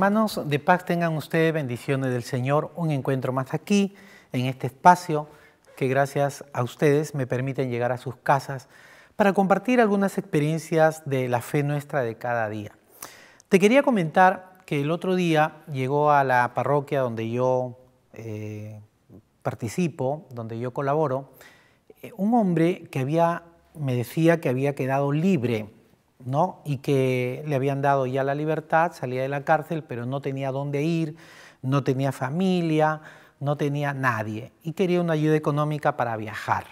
Hermanos, de paz tengan ustedes bendiciones del Señor. Un encuentro más aquí, en este espacio, que gracias a ustedes me permiten llegar a sus casas para compartir algunas experiencias de la fe nuestra de cada día. Te quería comentar que el otro día llegó a la parroquia donde yo eh, participo, donde yo colaboro, eh, un hombre que había, me decía que había quedado libre y que le habían dado ya la libertad, salía de la cárcel, pero no tenía dónde ir, no tenía familia, no tenía nadie y quería una ayuda económica para viajar.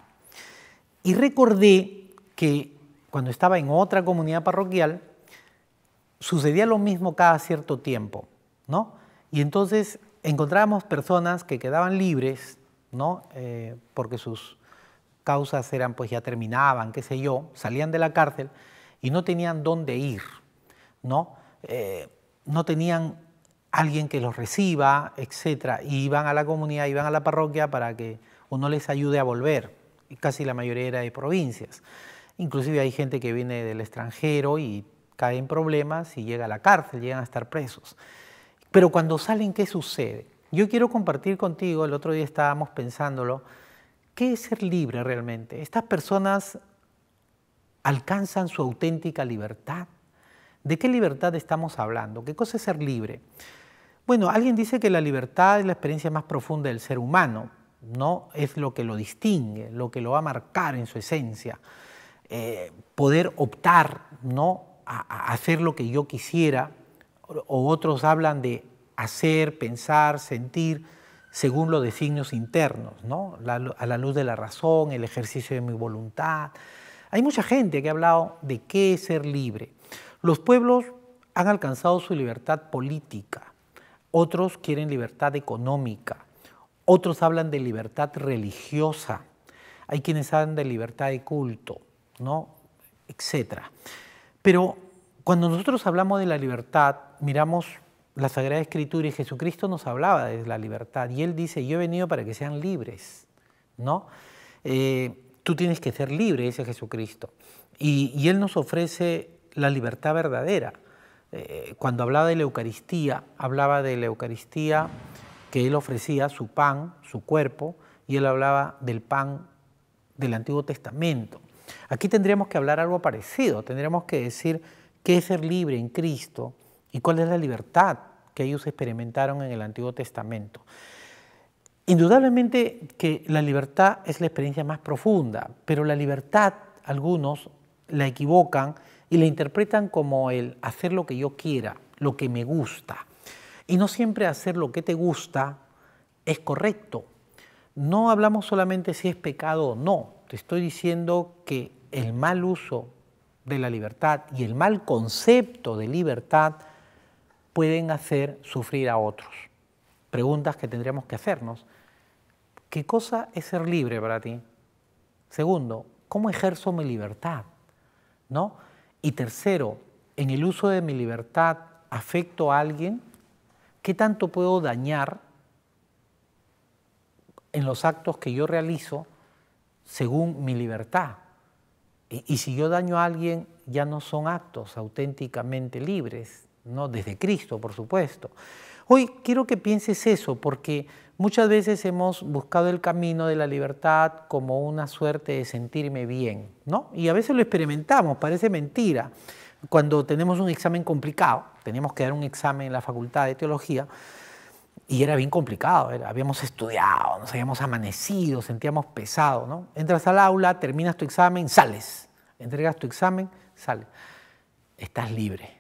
Y recordé que cuando estaba en otra comunidad parroquial, sucedía lo mismo cada cierto tiempo, ¿no? Y entonces encontrábamos personas que quedaban libres, ¿no? Eh, porque sus causas eran, pues ya terminaban, qué sé yo, salían de la cárcel, y no tenían dónde ir, ¿no? Eh, no tenían alguien que los reciba, etc. Y iban a la comunidad, iban a la parroquia para que uno les ayude a volver. Y casi la mayoría era de provincias. Inclusive hay gente que viene del extranjero y cae en problemas y llega a la cárcel, llegan a estar presos. Pero cuando salen, ¿qué sucede? Yo quiero compartir contigo, el otro día estábamos pensándolo, ¿qué es ser libre realmente? Estas personas alcanzan su auténtica libertad. ¿De qué libertad estamos hablando? ¿Qué cosa es ser libre? Bueno, alguien dice que la libertad es la experiencia más profunda del ser humano, ¿no? Es lo que lo distingue, lo que lo va a marcar en su esencia. Eh, poder optar, ¿no? A, hacer lo que yo quisiera, o otros hablan de hacer, pensar, sentir, según los designios internos, ¿no? a la luz de la razón, el ejercicio de mi voluntad, hay mucha gente que ha hablado de qué es ser libre. Los pueblos han alcanzado su libertad política, otros quieren libertad económica, otros hablan de libertad religiosa, hay quienes hablan de libertad de culto, ¿no? etcétera. Pero cuando nosotros hablamos de la libertad, miramos la Sagrada Escritura y Jesucristo nos hablaba de la libertad y él dice, yo he venido para que sean libres, ¿no? Eh, Tú tienes que ser libre, dice Jesucristo. Y, Él nos ofrece la libertad verdadera. Eh, cuando hablaba de la Eucaristía, hablaba de la Eucaristía que Él ofrecía, su pan, su cuerpo, y Él hablaba del pan del Antiguo Testamento. Aquí tendríamos que hablar algo parecido, tendríamos que decir qué es ser libre en Cristo y cuál es la libertad que ellos experimentaron en el Antiguo Testamento. Indudablemente que la libertad es la experiencia más profunda, pero la libertad algunos la equivocan y la interpretan como el hacer lo que yo quiera, lo que me gusta. Y no siempre hacer lo que te gusta es correcto. No hablamos solamente si es pecado o no. Te estoy diciendo que el mal uso de la libertad y el mal concepto de libertad pueden hacer sufrir a otros. Preguntas que tendríamos que hacernos ¿Qué cosa es ser libre para ti? Segundo, ¿cómo ejerzo mi libertad? ¿No? Y tercero, en el uso de mi libertad, ¿afecto a alguien? ¿Qué tanto puedo dañar en los actos que yo realizo según mi libertad? Y, y si yo daño a alguien, ya no son actos auténticamente libres, desde Cristo, por supuesto. Hoy quiero que pienses eso, porque muchas veces hemos buscado el camino de la libertad como una suerte de sentirme bien, ¿no? Y a veces lo experimentamos, parece mentira. Cuando tenemos un examen complicado, teníamos que dar un examen en la Facultad de Teología, y era bien complicado, habíamos estudiado, nos habíamos amanecido, sentíamos pesado, ¿no? Entras al aula, terminas tu examen, sales. Entregas tu examen, sales. Estás libre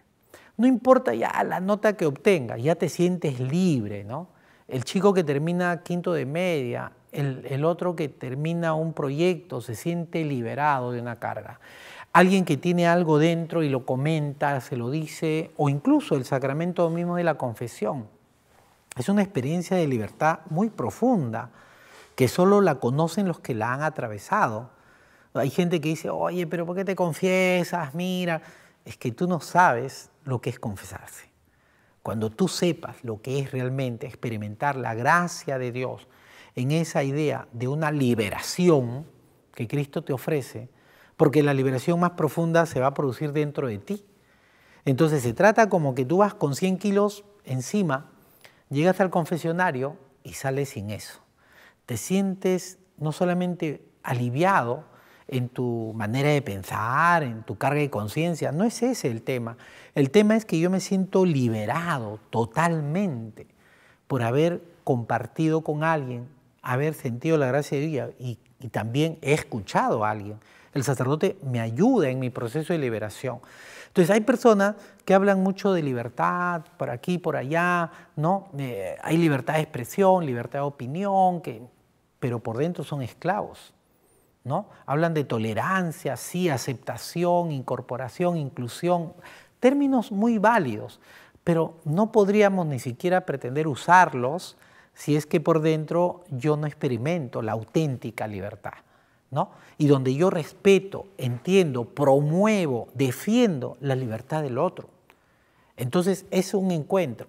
no importa ya la nota que obtengas, ya te sientes libre, ¿no? El chico que termina quinto de media, el, el otro que termina un proyecto, se siente liberado de una carga. Alguien que tiene algo dentro y lo comenta, se lo dice, o incluso el sacramento mismo de la confesión. Es una experiencia de libertad muy profunda, que solo la conocen los que la han atravesado. Hay gente que dice, oye, pero ¿por qué te confiesas? Mira, es que tú no sabes lo que es confesarse. Cuando tú sepas lo que es realmente experimentar la gracia de Dios en esa idea de una liberación que Cristo te ofrece, porque la liberación más profunda se va a producir dentro de ti. Entonces se trata como que tú vas con 100 kilos encima, llegas al confesionario y sales sin eso. Te sientes no solamente aliviado, en tu manera de pensar, en tu carga de conciencia. No es ese el tema. El tema es que yo me siento liberado totalmente por haber compartido con alguien, haber sentido la gracia de Dios y, también he escuchado a alguien. El sacerdote me ayuda en mi proceso de liberación. Entonces hay personas que hablan mucho de libertad, por aquí, por allá, ¿no? Eh, hay libertad de expresión, libertad de opinión, que, pero por dentro son esclavos. Hablan de tolerancia, sí, aceptación, incorporación, inclusión, términos muy válidos, pero no podríamos ni siquiera pretender usarlos si es que por dentro yo no experimento la auténtica libertad, ¿no? Y donde yo respeto, entiendo, promuevo, defiendo la libertad del otro. Entonces es un encuentro.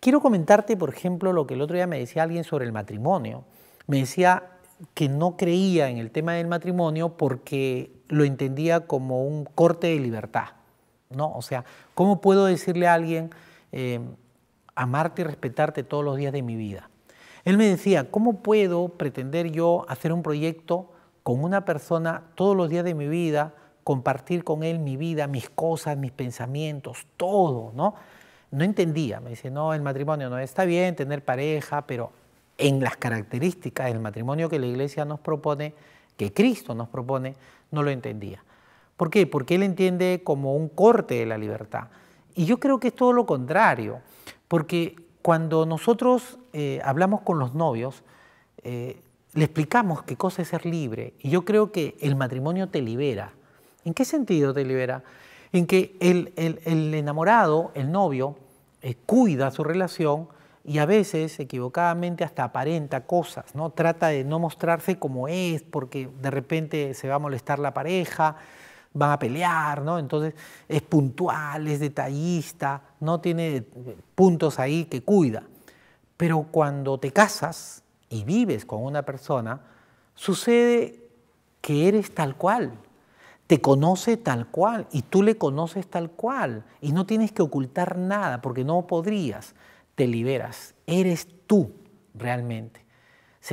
Quiero comentarte, por ejemplo, lo que el otro día me decía alguien sobre el matrimonio. Me decía, que no creía en el tema del matrimonio porque lo entendía como un corte de libertad, ¿no? O sea, ¿cómo puedo decirle a alguien em, amarte y respetarte todos los días de mi vida? Él me decía, ¿cómo puedo pretender yo hacer un proyecto con una persona todos los días de mi vida, compartir con él mi vida, mis cosas, mis pensamientos, todo, ¿no? No entendía, me dice, no, el matrimonio no está bien, tener pareja, pero en las características del matrimonio que la iglesia nos propone, que Cristo nos propone, no lo entendía. ¿Por qué? Porque él entiende como un corte de la libertad. Y yo creo que es todo lo contrario, porque cuando nosotros eh, hablamos con los novios, eh, le explicamos qué cosa es ser libre. Y yo creo que el matrimonio te libera. ¿En qué sentido te libera? En que el, enamorado, el novio, eh, cuida su relación, y a veces equivocadamente hasta aparenta cosas, ¿no? Trata de no mostrarse como es porque de repente se va a molestar la pareja, van a pelear, ¿no? Entonces es puntual, es detallista, no tiene puntos ahí que cuida. Pero cuando te casas y vives con una persona, sucede que eres tal cual, te conoce tal cual y tú le conoces tal cual y no tienes que ocultar nada porque no podrías te liberas, eres tú realmente.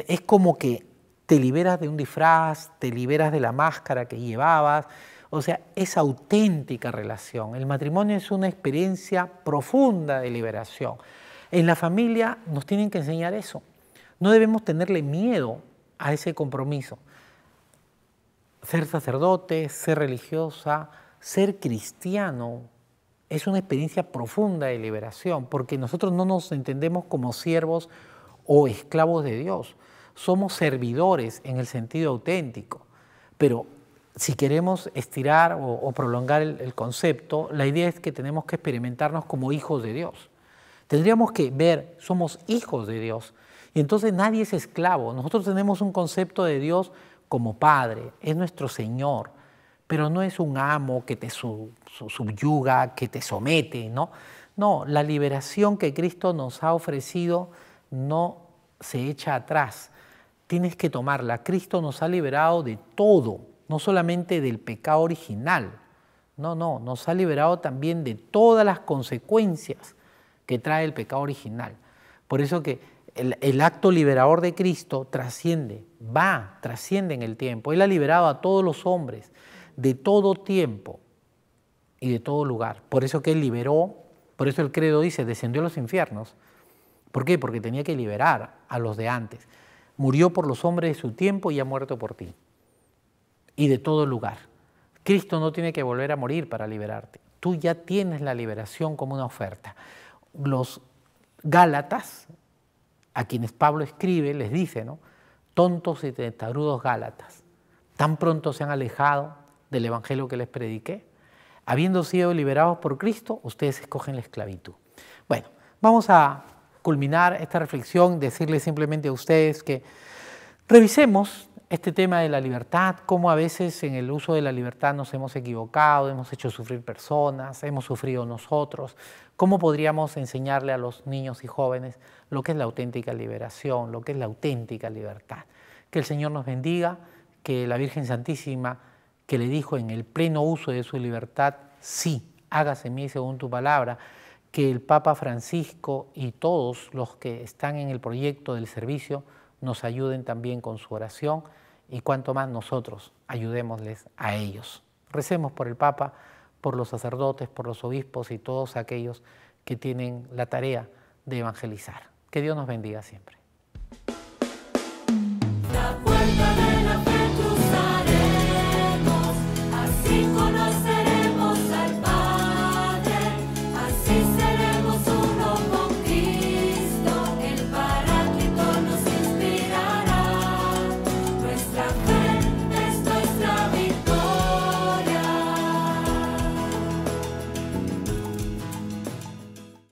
es como que te liberas de un disfraz, te liberas de la máscara que llevabas, o sea, es auténtica relación. El matrimonio es una experiencia profunda de liberación. En la familia nos tienen que enseñar eso. No debemos tenerle miedo a ese compromiso. Ser sacerdote, ser religiosa, ser cristiano, es una experiencia profunda de liberación, porque nosotros no nos entendemos como siervos o esclavos de Dios, somos servidores en el sentido auténtico, pero si queremos estirar o, prolongar el, concepto, la idea es que tenemos que experimentarnos como hijos de Dios. Tendríamos que ver, somos hijos de Dios. Y entonces nadie es esclavo. Nosotros tenemos un concepto de Dios como Padre, es nuestro Señor, pero no es un amo que te subyuga, que te somete, ¿no? No, la liberación que Cristo nos ha ofrecido no se echa atrás. Tienes que tomarla. Cristo nos ha liberado de todo, no solamente del pecado original. No, no, nos ha liberado también de todas las consecuencias que trae el pecado original. Por eso que el, acto liberador de Cristo trasciende, va, trasciende en el tiempo. Él ha liberado a todos los hombres de todo tiempo y de todo lugar. Por eso que Él liberó, por eso el credo dice, descendió a los infiernos. ¿Por qué? Porque tenía que liberar a los de antes. Murió por los hombres de su tiempo y ha muerto por ti. Y de todo lugar. Cristo no tiene que volver a morir para liberarte. Tú ya tienes la liberación como una oferta. Los Gálatas, a quienes Pablo escribe, les dice, ¿no? Tontos y testarudos Gálatas, tan pronto se han alejado del Evangelio que les prediqué. Habiendo sido liberados por Cristo, ustedes escogen la esclavitud. Bueno, vamos a culminar esta reflexión, decirles simplemente a ustedes que revisemos este tema de la libertad, cómo a veces en el uso de la libertad nos hemos equivocado, hemos hecho sufrir personas, hemos sufrido nosotros, cómo podríamos enseñarle a los niños y jóvenes lo que es la auténtica liberación, lo que es la auténtica libertad. Que el Señor nos bendiga, que la Virgen Santísima que le dijo en el pleno uso de su libertad, sí, hágase mí según tu palabra, que el Papa Francisco y todos los que están en el proyecto del servicio nos ayuden también con su oración y cuanto más nosotros ayudémosles a ellos. Recemos por el Papa, por los sacerdotes, por los obispos y todos aquellos que tienen la tarea de evangelizar. Que Dios nos bendiga siempre.